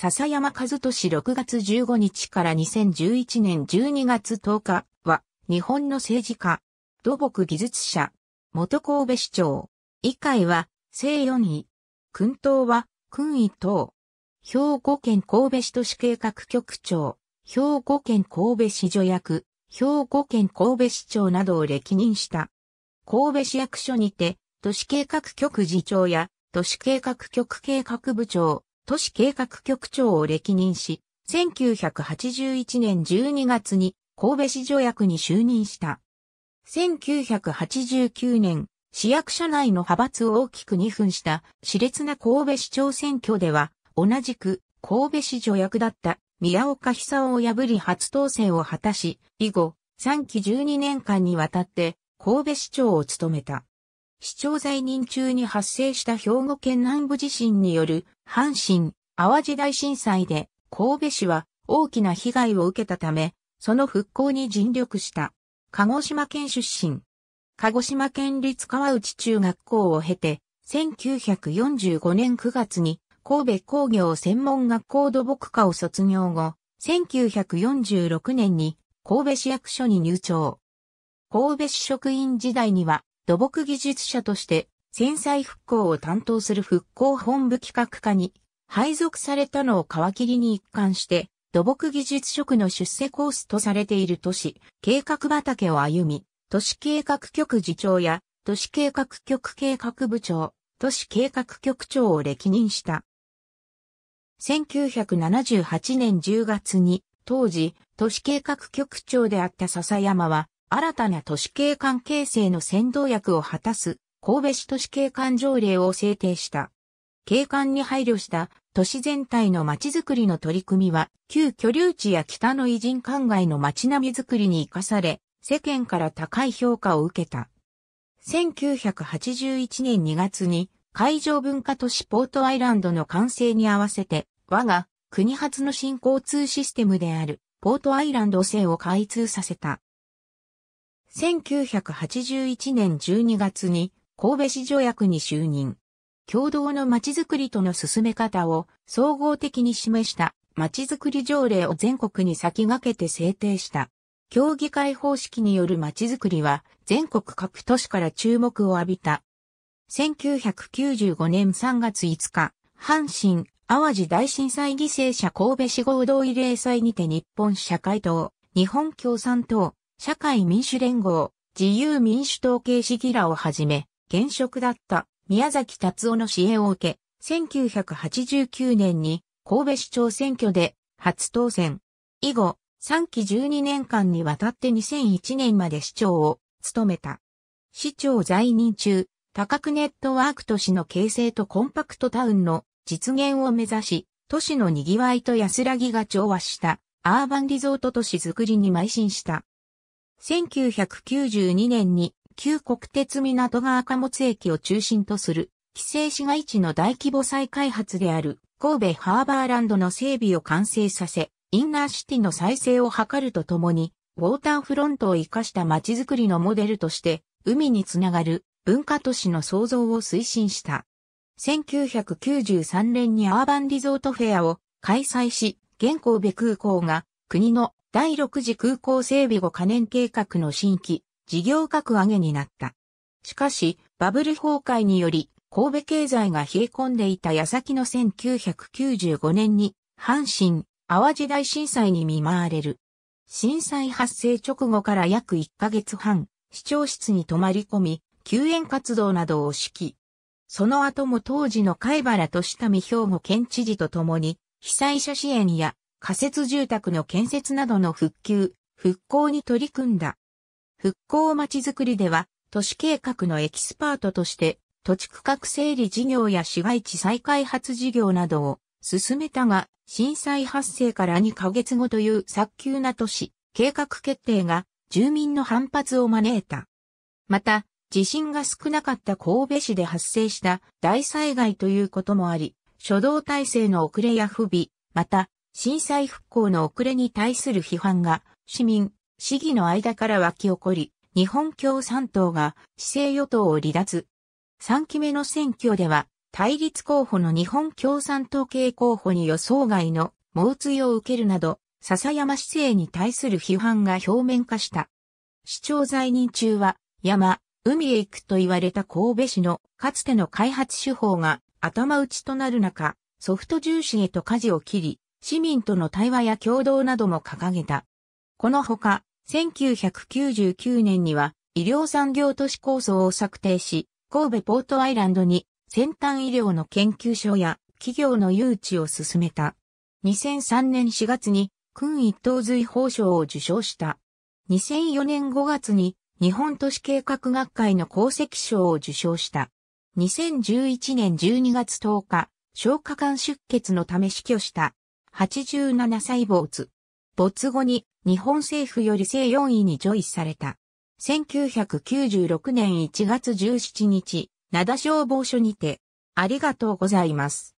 笹山和俊6月15日から2011年12月10日は、日本の政治家、土木技術者、元神戸市長。以会は、正4位。訓東は、訓伊等、兵庫県神戸市都市計画局長、兵庫県神戸市助役、兵庫県神戸市長などを歴任した。神戸市役所にて、都市計画局次長や、都市計画局計画部長、都市計画局長を歴任し、1981年12月に神戸市条約に就任した。1989年、市役所内の派閥を大きく2分した、熾烈な神戸市長選挙では、同じく神戸市条約だった宮岡久夫を破り初当選を果たし、以後、3期12年間にわたって神戸市長を務めた。市長在任中に発生した兵庫県南部地震による阪神・淡路大震災で神戸市は大きな被害を受けたため、その復興に尽力した。鹿児島県出身。鹿児島県立川内中学校を経て、1945年9月に神戸工業専門学校土木科を卒業後、1946年に神戸市役所に入庁。神戸市職員時代には土木技術者として、戦災復興を担当する復興本部企画課に、配属されたのを皮切りに一貫して、土木技術職の出世コースとされている都市、計画畑を歩み、都市計画局次長や、都市計画局計画部長、都市計画局長を歴任した。1978年10月に、当時、都市計画局長であった笹山は、新たな都市景観形成の先導役を果たす神戸市都市景観条例を制定した。景観に配慮した都市全体の街づくりの取り組みは、旧居留地や北の偉人灌漑の街並みづくりに生かされ、世間から高い評価を受けた。1981年2月に海上文化都市ポートアイランドの完成に合わせて、我が国発の新交通システムであるポートアイランド線を開通させた。1981年12月に神戸市条約に就任。共同のちづくりとの進め方を総合的に示したちづくり条例を全国に先駆けて制定した。協議会方式によるちづくりは全国各都市から注目を浴びた。1995年3月5日、阪神・淡路大震災犠牲者神戸市合同慰霊祭にて日本社会党、日本共産党、社会民主連合、自由民主党系市議らをはじめ、現職だった宮崎達夫の支援を受け、1989年に神戸市長選挙で初当選。以後、3期12年間にわたって2001年まで市長を務めた。市長在任中、多角ネットワーク都市の形成とコンパクトタウンの実現を目指し、都市の賑わいと安らぎが調和したアーバンリゾート都市づくりに邁進した。1992年に旧国鉄港川貨物駅を中心とする、規制市街地の大規模再開発である神戸ハーバーランドの整備を完成させ、インナーシティの再生を図るとともに、ウォーターフロントを活かした街づくりのモデルとして、海につながる文化都市の創造を推進した。1993年にアーバンリゾートフェアを開催し、現神戸空港が国の第6次空港整備後可燃計画の新規、事業格上げになった。しかし、バブル崩壊により、神戸経済が冷え込んでいた矢先の1995年に、阪神、淡路大震災に見舞われる。震災発生直後から約1ヶ月半、市長室に泊まり込み、救援活動などを指揮。その後も当時の貝原俊民兵庫県知事と共に、被災者支援や仮設住宅の建設などの復旧、復興に取り組んだ。復興まちづくりでは、都市計画のエキスパートとして、土地区画整理事業や市街地再開発事業などを進めたが、震災発生から2ヶ月後という早急な都市、計画決定が住民の反発を招いた。また、地震が少なかった神戸市で発生した大災害ということもあり、初動体制の遅れや不備、また震災復興の遅れに対する批判が市民、市議の間から湧き起こり、日本共産党が市政与党を離脱。3期目の選挙では、対立候補の日本共産党系候補に予想外の猛追を受けるなど、笹山市政に対する批判が表面化した。市長在任中は、山、海へ行くと言われた神戸市のかつての開発手法が頭打ちとなる中、ソフト重視へと舵を切り、市民との対話や共同なども掲げた。このほか、1999年には医療産業都市構想を策定し、神戸ポートアイランドに先端医療の研究所や企業の誘致を進めた。2003年4月に君一等随法賞を受賞した。2004年5月に日本都市計画学会の功績賞を受賞した。2011年12月10日、消化管出血のため死去した。87歳没。没後に日本政府より正4位にジョイされた。1996年1月17日、灘消防署にて、ありがとうございます。